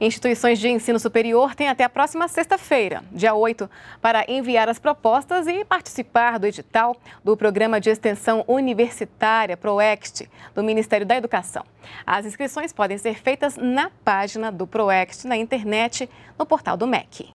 Instituições de ensino superior têm até a próxima sexta-feira, dia 8, para enviar as propostas e participar do edital do Programa de Extensão Universitária PROEXT do Ministério da Educação. As inscrições podem ser feitas na página do PROEXT na internet, no portal do MEC.